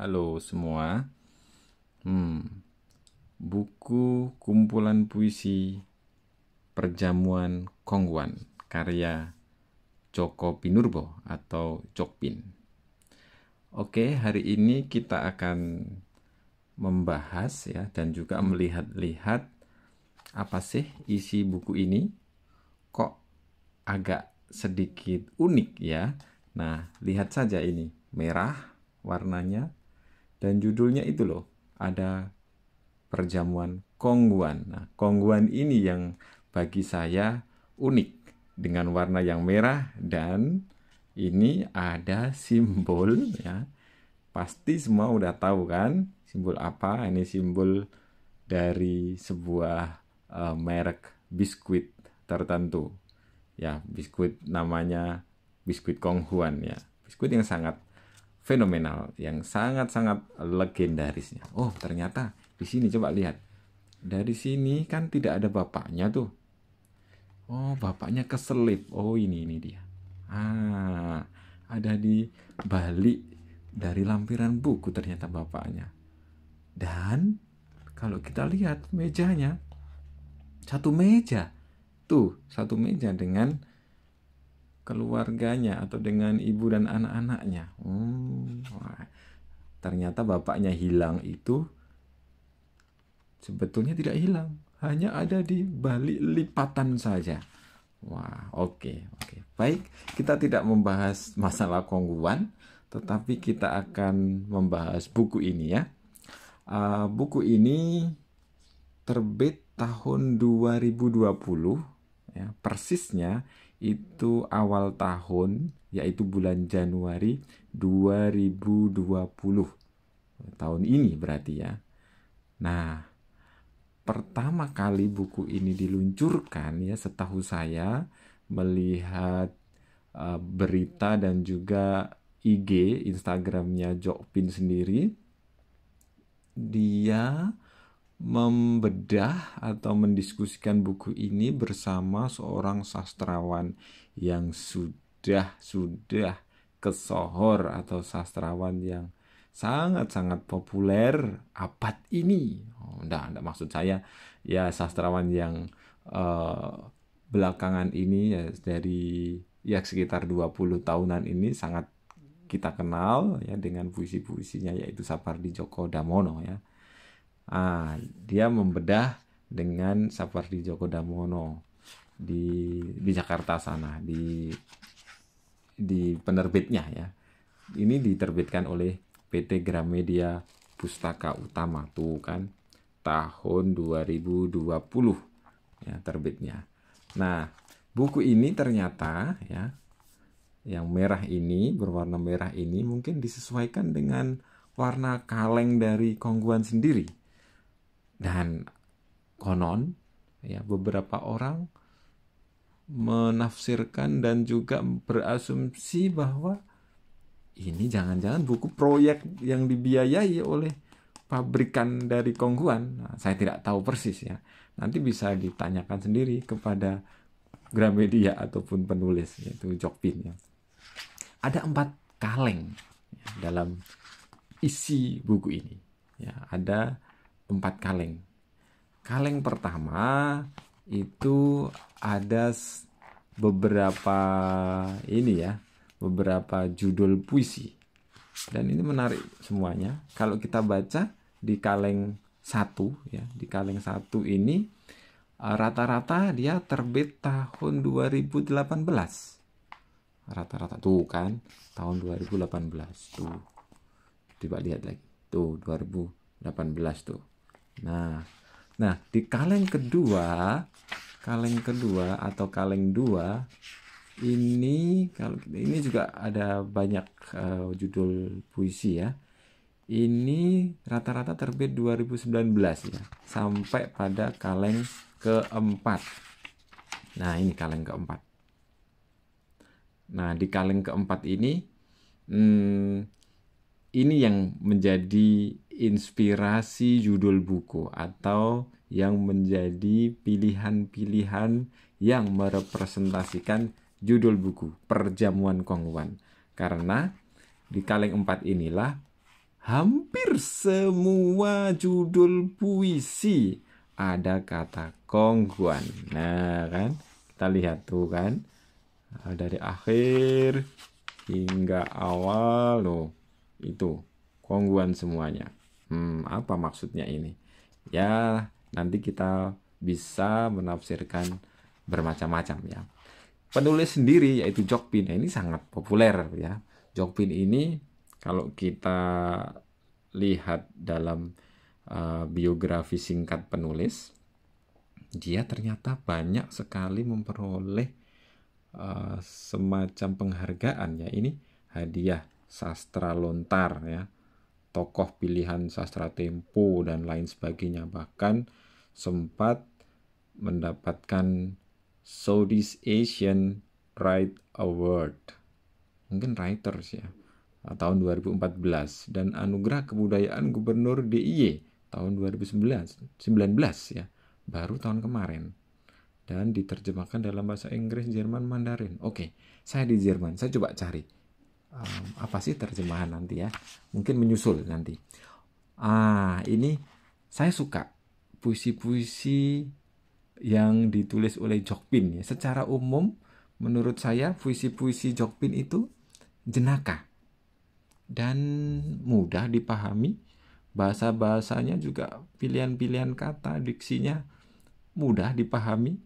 Halo semua. Hmm. Buku kumpulan puisi Perjamuan Kongguan karya Joko Pinurbo atau Jokpin. Oke, hari ini kita akan membahas ya dan juga melihat-lihat apa sih isi buku ini? Kok agak sedikit unik ya. Nah, lihat saja ini. Merah warnanya dan judulnya itu loh, ada perjamuan kongguan. Nah, kongguan ini yang bagi saya unik dengan warna yang merah dan ini ada simbol ya. Pasti semua udah tahu kan simbol apa? Ini simbol dari sebuah uh, merek biskuit tertentu. Ya, biskuit namanya biskuit Konghuan ya. Biskuit yang sangat fenomenal yang sangat-sangat legendarisnya. Oh, ternyata di sini coba lihat. Dari sini kan tidak ada bapaknya tuh. Oh, bapaknya keselip. Oh, ini ini dia. Ah, ada di balik dari lampiran buku ternyata bapaknya. Dan kalau kita lihat mejanya satu meja. Tuh, satu meja dengan keluarganya atau dengan ibu dan anak-anaknya. Hmm, Ternyata bapaknya hilang itu sebetulnya tidak hilang, hanya ada di balik lipatan saja. Wah, oke, okay, oke. Okay. Baik, kita tidak membahas masalah kongguan, tetapi kita akan membahas buku ini ya. Uh, buku ini terbit tahun 2020 ya, persisnya itu awal tahun yaitu bulan Januari 2020 tahun ini berarti ya. Nah, pertama kali buku ini diluncurkan ya setahu saya melihat uh, berita dan juga IG Instagramnya Jokpin sendiri dia membedah atau mendiskusikan buku ini bersama seorang sastrawan yang sudah sudah kesohor atau sastrawan yang sangat-sangat populer abad ini. Oh, enggak, enggak maksud saya ya sastrawan yang uh, belakangan ini ya dari ya sekitar 20 tahunan ini sangat kita kenal ya dengan puisi-puisinya yaitu Sapardi Djoko Damono ya ah, dia membedah dengan Sapardi Joko Damono di di Jakarta sana di di penerbitnya ya ini diterbitkan oleh PT Gramedia Pustaka Utama tuh kan tahun 2020 ya terbitnya nah buku ini ternyata ya yang merah ini berwarna merah ini mungkin disesuaikan dengan warna kaleng dari kongguan sendiri dan konon ya beberapa orang menafsirkan dan juga berasumsi bahwa ini jangan-jangan buku proyek yang dibiayai oleh pabrikan dari Kongguan. Nah, saya tidak tahu persis ya. Nanti bisa ditanyakan sendiri kepada Gramedia ataupun penulis yaitu Jokpin ya. Ada empat kaleng ya, dalam isi buku ini. Ya, ada empat kaleng. Kaleng pertama itu ada beberapa ini ya, beberapa judul puisi. Dan ini menarik semuanya. Kalau kita baca di kaleng satu ya, di kaleng satu ini eh, rata-rata dia terbit tahun 2018. Rata-rata tuh kan tahun 2018 tuh. Coba lihat lagi. Tuh 2018 tuh. Nah, nah di kaleng kedua, kaleng kedua atau kaleng dua ini kalau ini juga ada banyak uh, judul puisi ya. Ini rata-rata terbit 2019 ya, sampai pada kaleng keempat. Nah, ini kaleng keempat. Nah, di kaleng keempat ini hmm, ini yang menjadi inspirasi judul buku atau yang menjadi pilihan-pilihan yang merepresentasikan judul buku Perjamuan kongguan Karena di kaleng empat inilah hampir semua judul puisi ada kata kongguan Nah, kan? Kita lihat tuh kan. Eh, dari akhir hingga awal loh. Itu kongguan semuanya. Hmm, apa maksudnya ini? Ya, nanti kita bisa menafsirkan bermacam-macam ya. Penulis sendiri yaitu Jokpin ini sangat populer ya. Jokpin ini kalau kita lihat dalam uh, biografi singkat penulis, dia ternyata banyak sekali memperoleh uh, semacam penghargaan ya. Ini hadiah sastra lontar ya tokoh pilihan sastra tempo dan lain sebagainya bahkan sempat mendapatkan Southeast Asian Write Award mungkin writers ya ah, tahun 2014 dan anugerah kebudayaan gubernur DIY tahun 2019 19 ya baru tahun kemarin dan diterjemahkan dalam bahasa Inggris, Jerman, Mandarin. Oke, saya di Jerman, saya coba cari um, apa sih terjemahan nanti ya? Mungkin menyusul nanti. Ah, ini saya suka puisi-puisi yang ditulis oleh Jokpin ya. Secara umum menurut saya puisi-puisi Jokpin itu jenaka dan mudah dipahami. Bahasa-bahasanya juga pilihan-pilihan kata, diksinya mudah dipahami,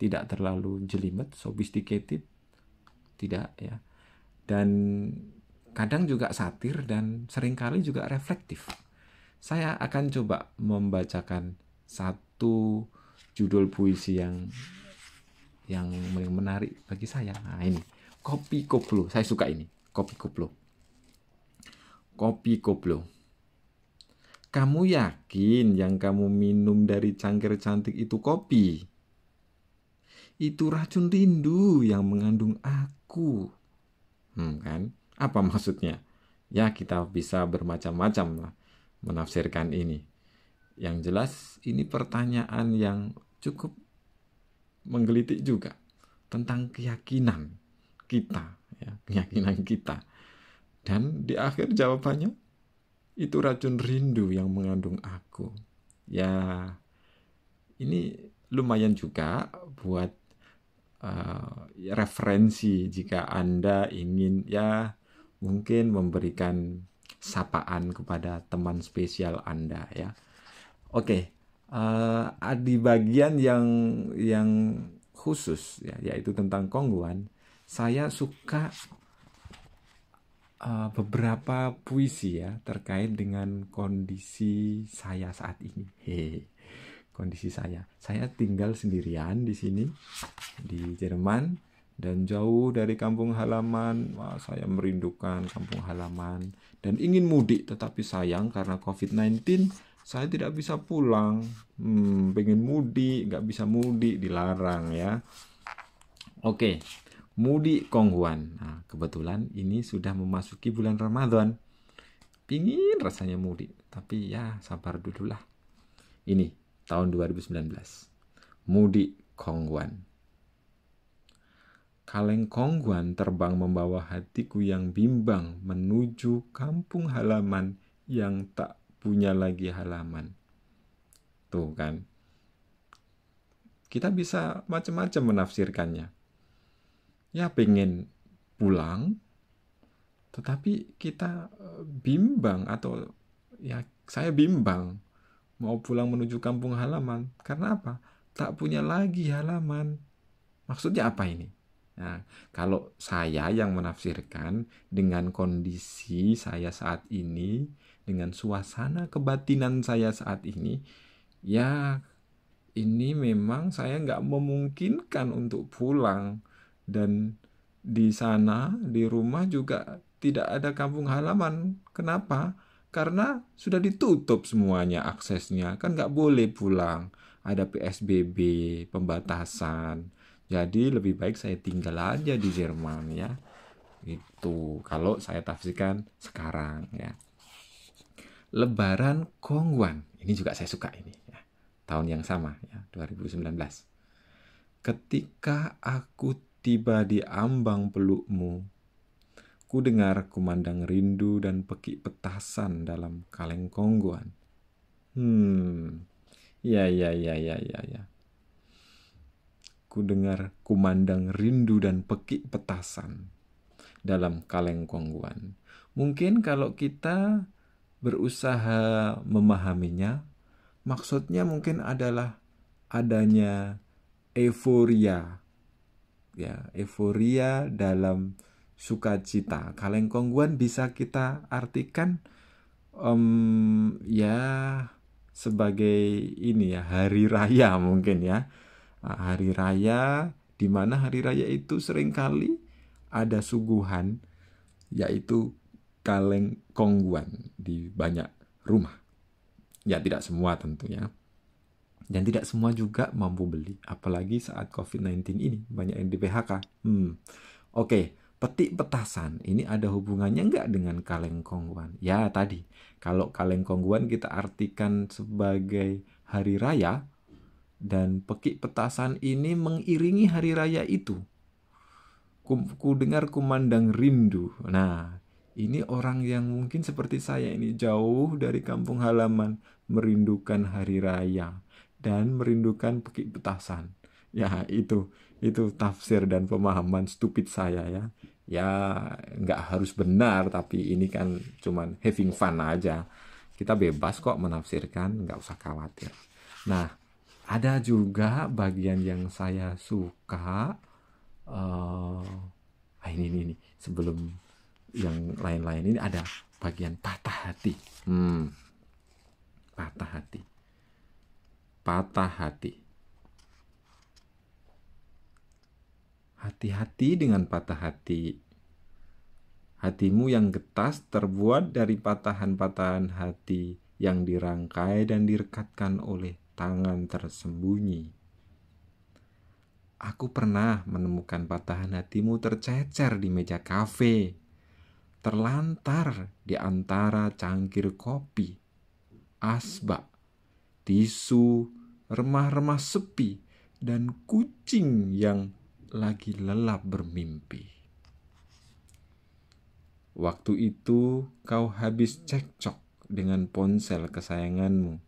tidak terlalu jelimet, sophisticated, tidak ya dan kadang juga satir dan seringkali juga reflektif. Saya akan coba membacakan satu judul puisi yang yang menarik bagi saya. Nah, ini Kopi Koplo. Saya suka ini, Kopi Koplo. Kopi Koplo. Kamu yakin yang kamu minum dari cangkir cantik itu kopi? Itu racun rindu yang mengandung aku Hmm, kan? Apa maksudnya? Ya, kita bisa bermacam-macam lah menafsirkan ini. Yang jelas ini pertanyaan yang cukup menggelitik juga tentang keyakinan kita, ya, keyakinan kita. Dan di akhir jawabannya itu racun rindu yang mengandung aku. Ya, ini lumayan juga buat Eh, referensi jika Anda ingin ya mungkin memberikan sapaan kepada teman spesial Anda ya. Oke, okay. uh, eh, di bagian yang yang khusus ya yaitu tentang Kongguan, saya suka uh, beberapa puisi ya terkait dengan kondisi saya saat ini. Hehehe kondisi saya. Saya tinggal sendirian di sini di Jerman dan jauh dari kampung halaman. Wah, saya merindukan kampung halaman dan ingin mudik tetapi sayang karena COVID-19 saya tidak bisa pulang. Hmm, pengen mudik, nggak bisa mudik, dilarang ya. Oke, mudik Konghuan. Nah, kebetulan ini sudah memasuki bulan Ramadan. Pingin rasanya mudik, tapi ya sabar dululah. Ini tahun 2019. mudik Kongguan. Kaleng Kongguan terbang membawa hatiku yang bimbang menuju kampung halaman yang tak punya lagi halaman. Tuh kan. Kita bisa macam-macam menafsirkannya. Ya pengen pulang, tetapi kita eh, bimbang atau ya saya bimbang mau pulang menuju kampung halaman. Karena apa? Tak punya lagi halaman. Maksudnya apa ini? Nah, kalau saya yang menafsirkan dengan kondisi saya saat ini, dengan suasana kebatinan saya saat ini, ya ini memang saya nggak memungkinkan untuk pulang dan di sana di rumah juga tidak ada kampung halaman. Kenapa? karena sudah ditutup semuanya aksesnya kan nggak boleh pulang ada PSBB pembatasan jadi lebih baik saya tinggal aja di Jerman ya itu kalau saya tafsirkan sekarang ya Lebaran Kongguan ini juga saya suka ini ya. tahun yang sama ya 2019 ketika aku tiba di ambang pelukmu Ku dengar kumandang rindu dan pekik petasan dalam kaleng kongguan. Hmm, ya ya ya ya ya ya. Ku dengar kumandang rindu dan pekik petasan dalam kaleng kongguan. Mungkin kalau kita berusaha memahaminya, maksudnya mungkin adalah adanya euforia. Ya, euforia dalam sukacita. kaleng kongguan bisa kita artikan um, ya sebagai ini ya hari raya mungkin ya ah, hari raya di mana hari raya itu seringkali ada suguhan yaitu kaleng kongguan di banyak rumah ya tidak semua tentunya dan tidak semua juga mampu beli apalagi saat covid-19 ini banyak yang di PHK hmm. oke okay petik petasan ini ada hubungannya enggak dengan kaleng kongguan? Ya tadi, kalau kaleng kongguan kita artikan sebagai hari raya dan petik petasan ini mengiringi hari raya itu. Ku, ku dengar kumandang rindu. Nah, ini orang yang mungkin seperti saya ini jauh dari kampung halaman merindukan hari raya dan merindukan petik petasan. Ya, itu itu tafsir dan pemahaman stupid saya ya ya nggak harus benar tapi ini kan cuman having fun aja kita bebas kok menafsirkan nggak usah khawatir nah ada juga bagian yang saya suka uh, ini ini, ini. sebelum yang lain-lain ini ada bagian patah hati hmm patah hati patah hati Hati-hati dengan patah hati. Hatimu yang getas terbuat dari patahan-patahan hati yang dirangkai dan direkatkan oleh tangan tersembunyi. Aku pernah menemukan patahan hatimu tercecer di meja kafe, terlantar di antara cangkir kopi, asbak, tisu, remah-remah sepi, dan kucing yang lagi lelap bermimpi. Waktu itu kau habis cekcok dengan ponsel kesayanganmu.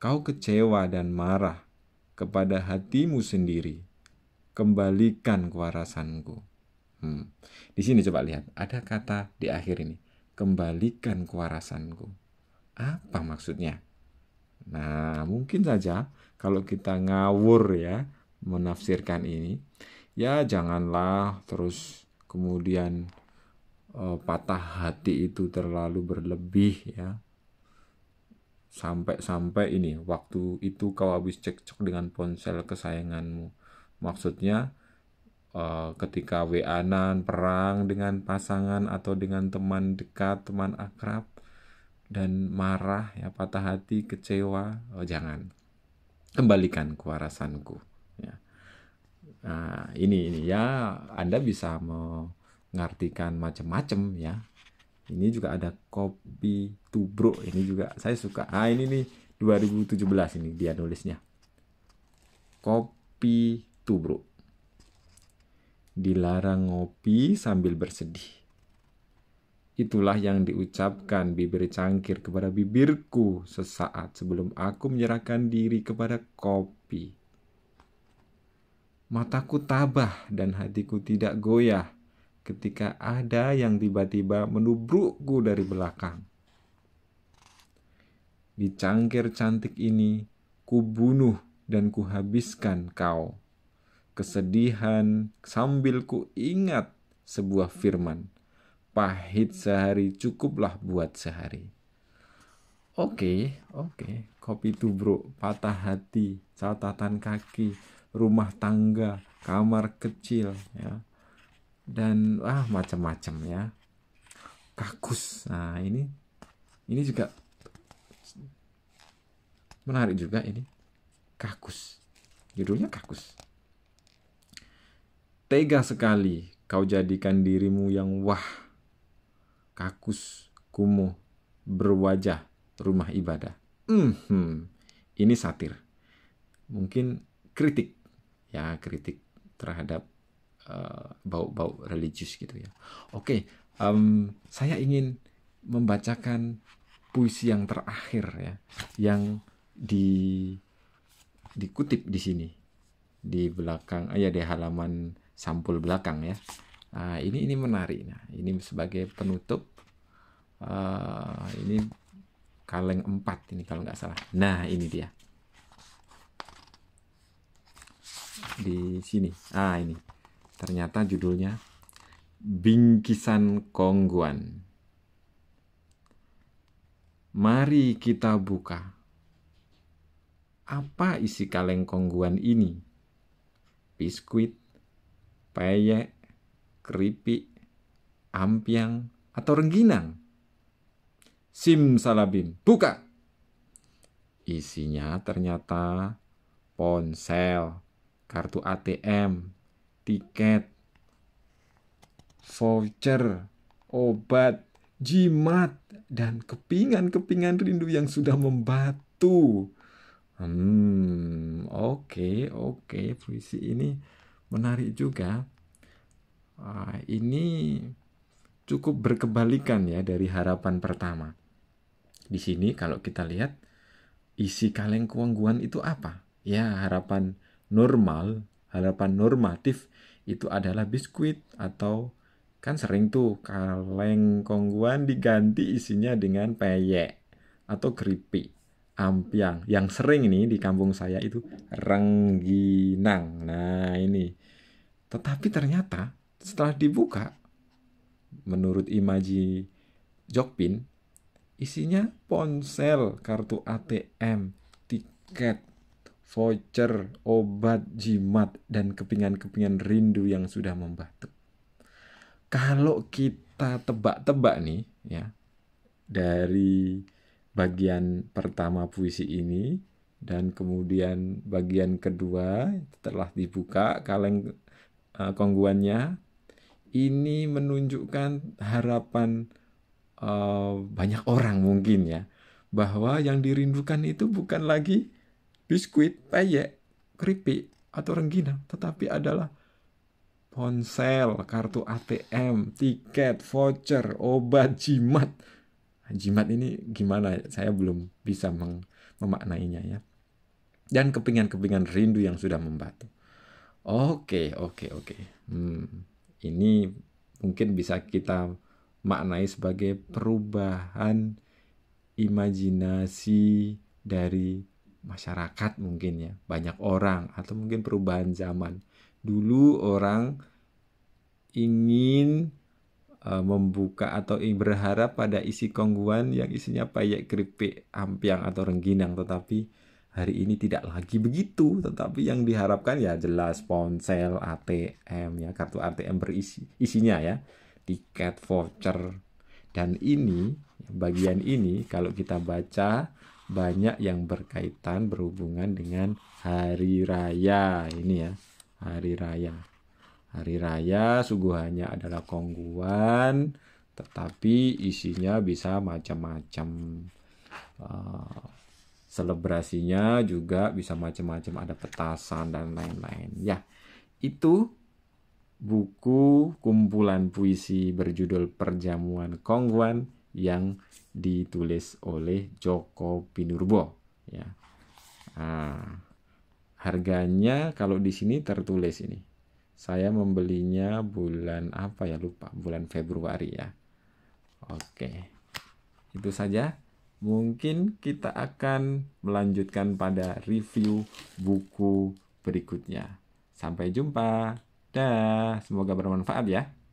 Kau kecewa dan marah kepada hatimu sendiri. Kembalikan kewarasanku. Hmm. Di sini coba lihat, ada kata di akhir ini. Kembalikan kewarasanku. Apa maksudnya? Nah, mungkin saja kalau kita ngawur ya menafsirkan ini, ya janganlah terus kemudian eh, patah hati itu terlalu berlebih ya sampai-sampai ini waktu itu kau habis cekcok dengan ponsel kesayanganmu maksudnya eh, ketika wa-nan perang dengan pasangan atau dengan teman dekat teman akrab dan marah ya patah hati kecewa oh jangan kembalikan kewarasanku Nah, ini ini ya Anda bisa mengartikan macam-macam ya. Ini juga ada kopi tubro. Ini juga saya suka. Ah ini nih 2017 ini dia nulisnya. Kopi tubro. Dilarang ngopi sambil bersedih. Itulah yang diucapkan bibir cangkir kepada bibirku sesaat sebelum aku menyerahkan diri kepada kopi Mataku tabah dan hatiku tidak goyah ketika ada yang tiba-tiba menubrukku dari belakang. Di cangkir cantik ini, ku bunuh dan kuhabiskan kau. Kesedihan sambil ku ingat sebuah firman. Pahit sehari cukuplah buat sehari. Oke, okay, oke. Okay. Kopi tubruk, patah hati, catatan kaki, rumah tangga, kamar kecil ya. Dan ah macam-macam ya. Kakus. Nah, ini ini juga menarik juga ini. Kakus. Judulnya kakus. Tega sekali kau jadikan dirimu yang wah. Kakus, kumuh, berwajah rumah ibadah. hmm, ini satir. Mungkin kritik ya kritik terhadap eh, bau-bau uh, religius gitu ya. Oke, okay, um, saya ingin membacakan puisi yang terakhir ya, yang di dikutip di sini di belakang, ayah eh, ya di halaman sampul belakang ya. Nah, ini ini menarik. Nah, ini sebagai penutup. Uh, ini kaleng empat ini kalau nggak salah. Nah, ini dia. di sini. Ah, ini. Ternyata judulnya Bingkisan Kongguan. Mari kita buka. Apa isi kaleng kongguan ini? Biskuit, peyek, keripik, ampiang, atau rengginang? sim salabim buka! Isinya ternyata ponsel, kartu ATM, tiket, voucher, obat, jimat, dan kepingan-kepingan rindu yang sudah membatu. Hmm, oke, okay, oke, okay. puisi ini menarik juga. Uh, ini cukup berkebalikan ya dari harapan pertama. Di sini kalau kita lihat isi kaleng keuangan itu apa? Ya, harapan normal, harapan normatif itu adalah biskuit atau kan sering tuh kaleng kongguan diganti isinya dengan peyek atau keripik ampiang yang sering nih di kampung saya itu rengginang nah ini tetapi ternyata setelah dibuka menurut imaji Jokpin isinya ponsel kartu ATM tiket voucher, obat, jimat, dan kepingan-kepingan rindu yang sudah membatuk. Kalau kita tebak-tebak nih, ya, dari bagian pertama puisi ini, dan kemudian bagian kedua telah dibuka kaleng uh, kongguannya, ini menunjukkan harapan uh, banyak orang mungkin ya, bahwa yang dirindukan itu bukan lagi biskuit, peyek, keripik, atau rengginang, tetapi adalah ponsel, kartu ATM, tiket, voucher, obat, jimat. Nah, jimat ini gimana? Saya belum bisa memaknainya ya. Dan kepingan-kepingan rindu yang sudah membatu. Oke, oke, oke. Hmm, ini mungkin bisa kita maknai sebagai perubahan imajinasi dari masyarakat mungkin ya, banyak orang atau mungkin perubahan zaman. Dulu orang ingin e, membuka atau berharap pada isi kongguan yang isinya payek, keripik, ampiang atau rengginang, tetapi hari ini tidak lagi begitu, tetapi yang diharapkan ya jelas ponsel, ATM ya, kartu ATM berisi isinya ya, tiket, voucher. Dan ini bagian ini kalau kita baca banyak yang berkaitan berhubungan dengan hari raya ini ya hari raya hari raya suguhannya adalah kongguan tetapi isinya bisa macam-macam uh, selebrasinya juga bisa macam-macam ada petasan dan lain-lain ya itu buku kumpulan puisi berjudul Perjamuan Kongguan yang ditulis oleh Joko Pinurbo ya. Nah, harganya kalau di sini tertulis ini. Saya membelinya bulan apa ya lupa, bulan Februari ya. Oke. Itu saja. Mungkin kita akan melanjutkan pada review buku berikutnya. Sampai jumpa. Dah, semoga bermanfaat ya.